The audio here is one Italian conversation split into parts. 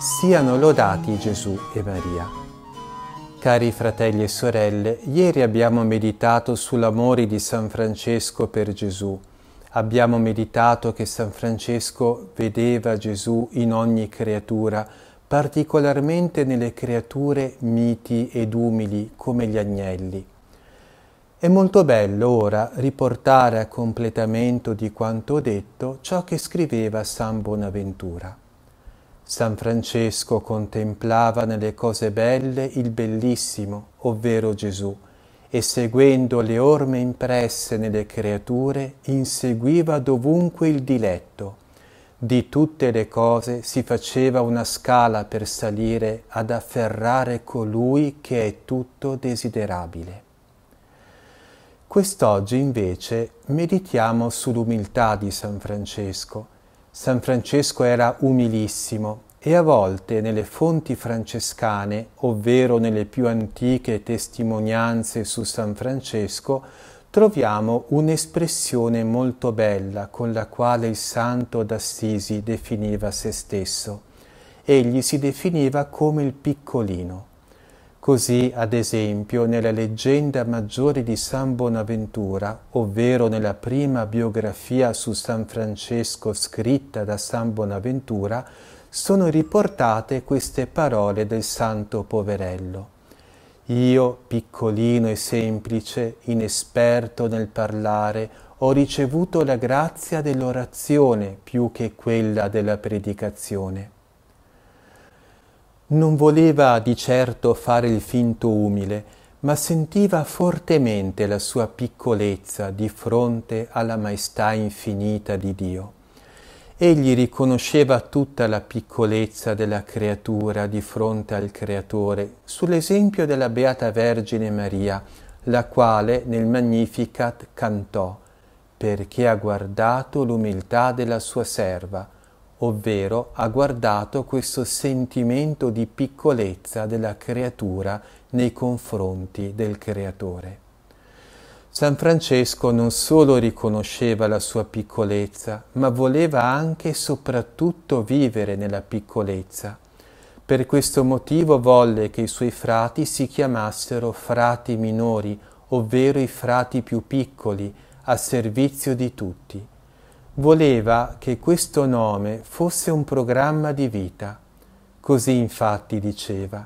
Siano lodati Gesù e Maria. Cari fratelli e sorelle, ieri abbiamo meditato sull'amore di San Francesco per Gesù. Abbiamo meditato che San Francesco vedeva Gesù in ogni creatura, particolarmente nelle creature miti ed umili come gli agnelli. È molto bello ora riportare a completamento di quanto detto ciò che scriveva San Bonaventura. San Francesco contemplava nelle cose belle il bellissimo, ovvero Gesù, e seguendo le orme impresse nelle creature, inseguiva dovunque il diletto. Di tutte le cose si faceva una scala per salire ad afferrare colui che è tutto desiderabile. Quest'oggi invece meditiamo sull'umiltà di San Francesco, San Francesco era umilissimo e a volte nelle fonti francescane, ovvero nelle più antiche testimonianze su San Francesco, troviamo un'espressione molto bella con la quale il santo d'Assisi definiva se stesso. Egli si definiva come il piccolino. Così, ad esempio, nella leggenda maggiore di San Bonaventura, ovvero nella prima biografia su San Francesco scritta da San Bonaventura, sono riportate queste parole del santo poverello. Io, piccolino e semplice, inesperto nel parlare, ho ricevuto la grazia dell'orazione più che quella della predicazione. Non voleva di certo fare il finto umile, ma sentiva fortemente la sua piccolezza di fronte alla maestà infinita di Dio. Egli riconosceva tutta la piccolezza della creatura di fronte al Creatore, sull'esempio della Beata Vergine Maria, la quale nel Magnificat cantò, perché ha guardato l'umiltà della sua serva, ovvero ha guardato questo sentimento di piccolezza della creatura nei confronti del creatore. San Francesco non solo riconosceva la sua piccolezza, ma voleva anche e soprattutto vivere nella piccolezza. Per questo motivo volle che i suoi frati si chiamassero frati minori, ovvero i frati più piccoli, a servizio di tutti voleva che questo nome fosse un programma di vita. Così infatti diceva,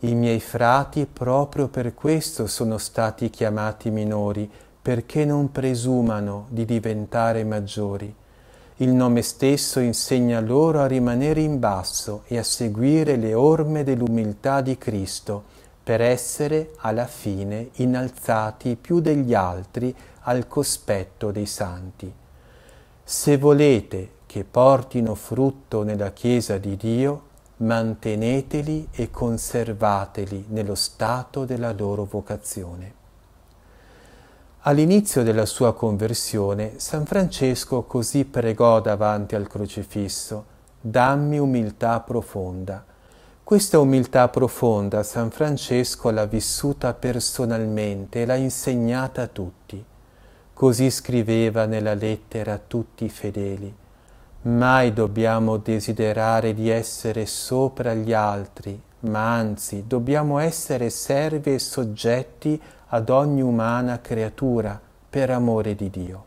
i miei frati proprio per questo sono stati chiamati minori, perché non presumano di diventare maggiori. Il nome stesso insegna loro a rimanere in basso e a seguire le orme dell'umiltà di Cristo, per essere alla fine innalzati più degli altri al cospetto dei santi. Se volete che portino frutto nella Chiesa di Dio, manteneteli e conservateli nello stato della loro vocazione. All'inizio della sua conversione, San Francesco così pregò davanti al crocifisso, dammi umiltà profonda. Questa umiltà profonda San Francesco l'ha vissuta personalmente e l'ha insegnata a tutti. Così scriveva nella lettera a tutti i fedeli. Mai dobbiamo desiderare di essere sopra gli altri, ma anzi dobbiamo essere servi e soggetti ad ogni umana creatura per amore di Dio.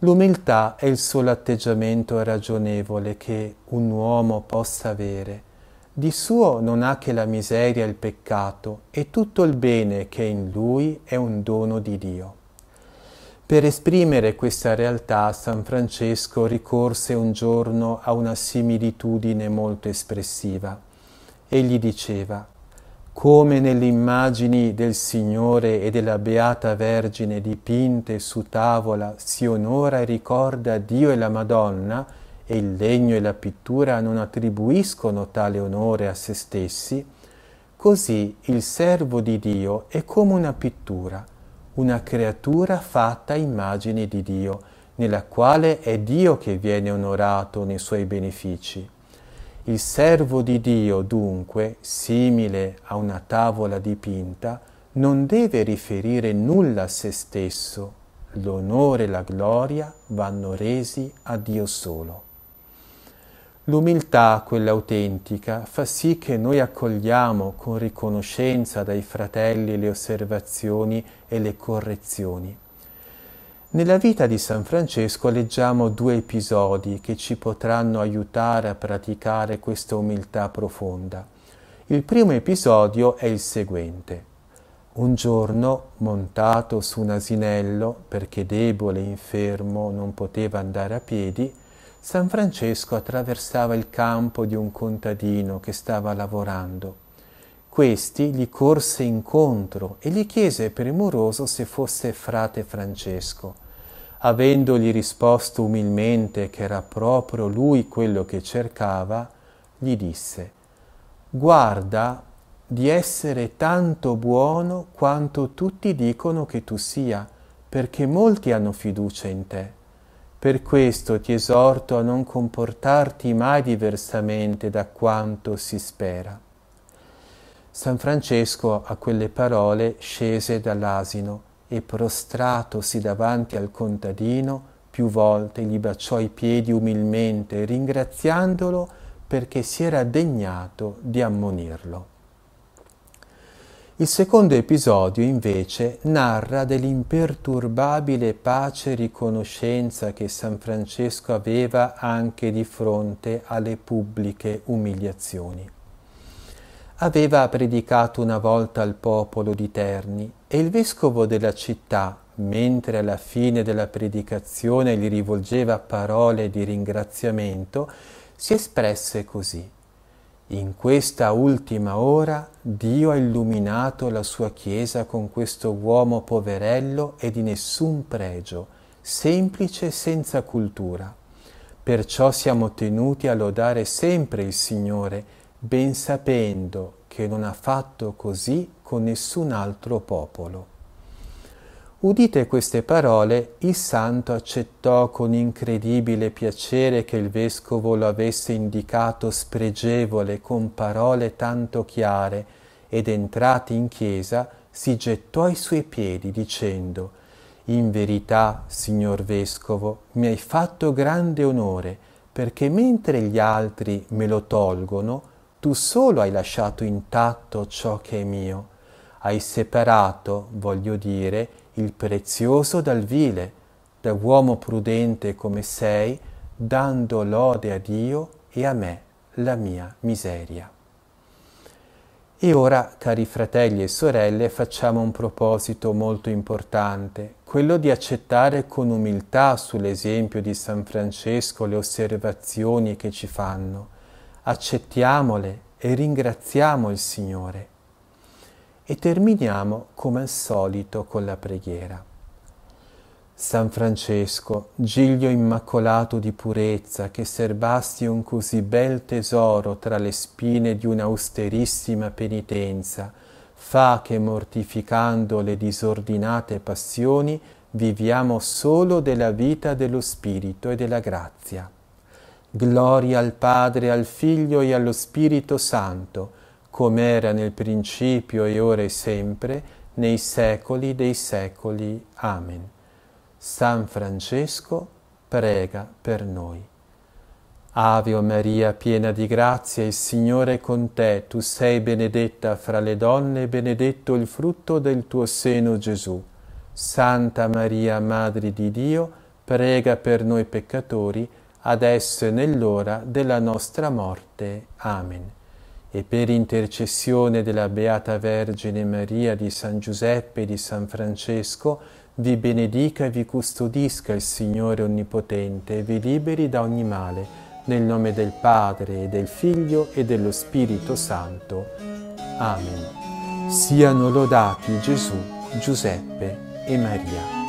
L'umiltà è il solo atteggiamento ragionevole che un uomo possa avere. Di suo non ha che la miseria e il peccato e tutto il bene che è in lui è un dono di Dio. Per esprimere questa realtà San Francesco ricorse un giorno a una similitudine molto espressiva. Egli diceva, come nelle immagini del Signore e della Beata Vergine dipinte su tavola si onora e ricorda Dio e la Madonna, e il legno e la pittura non attribuiscono tale onore a se stessi, così il servo di Dio è come una pittura una creatura fatta immagine di Dio, nella quale è Dio che viene onorato nei suoi benefici. Il servo di Dio, dunque, simile a una tavola dipinta, non deve riferire nulla a se stesso. L'onore e la gloria vanno resi a Dio solo. L'umiltà, quella autentica, fa sì che noi accogliamo con riconoscenza dai fratelli le osservazioni e le correzioni. Nella vita di San Francesco leggiamo due episodi che ci potranno aiutare a praticare questa umiltà profonda. Il primo episodio è il seguente. Un giorno, montato su un asinello, perché debole e infermo non poteva andare a piedi, San Francesco attraversava il campo di un contadino che stava lavorando. Questi gli corse incontro e gli chiese premuroso se fosse frate Francesco. Avendogli risposto umilmente che era proprio lui quello che cercava, gli disse Guarda di essere tanto buono quanto tutti dicono che tu sia, perché molti hanno fiducia in te. Per questo ti esorto a non comportarti mai diversamente da quanto si spera. San Francesco a quelle parole scese dall'asino e prostratosi davanti al contadino più volte gli baciò i piedi umilmente ringraziandolo perché si era degnato di ammonirlo. Il secondo episodio invece narra dell'imperturbabile pace e riconoscenza che San Francesco aveva anche di fronte alle pubbliche umiliazioni. Aveva predicato una volta al popolo di Terni e il vescovo della città, mentre alla fine della predicazione gli rivolgeva parole di ringraziamento, si espresse così. In questa ultima ora Dio ha illuminato la sua Chiesa con questo uomo poverello e di nessun pregio, semplice e senza cultura. Perciò siamo tenuti a lodare sempre il Signore, ben sapendo che non ha fatto così con nessun altro popolo. Udite queste parole, il santo accettò con incredibile piacere che il vescovo lo avesse indicato spregevole con parole tanto chiare ed entrati in chiesa si gettò ai suoi piedi dicendo In verità, signor vescovo, mi hai fatto grande onore perché mentre gli altri me lo tolgono, tu solo hai lasciato intatto ciò che è mio. Hai separato, voglio dire, il prezioso dal vile, da uomo prudente come sei, dando lode a Dio e a me la mia miseria. E ora, cari fratelli e sorelle, facciamo un proposito molto importante, quello di accettare con umiltà sull'esempio di San Francesco le osservazioni che ci fanno. Accettiamole e ringraziamo il Signore e terminiamo come al solito con la preghiera. San Francesco, giglio immacolato di purezza, che serbasti un così bel tesoro tra le spine di un'austerissima penitenza, fa che mortificando le disordinate passioni viviamo solo della vita dello Spirito e della grazia. Gloria al Padre, al Figlio e allo Spirito Santo, come era nel principio e ora e sempre, nei secoli dei secoli. Amen. San Francesco, prega per noi. Ave Maria, piena di grazia, il Signore è con te, tu sei benedetta fra le donne e benedetto il frutto del tuo seno Gesù. Santa Maria, Madre di Dio, prega per noi peccatori, adesso e nell'ora della nostra morte. Amen e per intercessione della Beata Vergine Maria di San Giuseppe e di San Francesco, vi benedica e vi custodisca il Signore Onnipotente e vi liberi da ogni male, nel nome del Padre e del Figlio e dello Spirito Santo. Amen. Siano lodati Gesù, Giuseppe e Maria.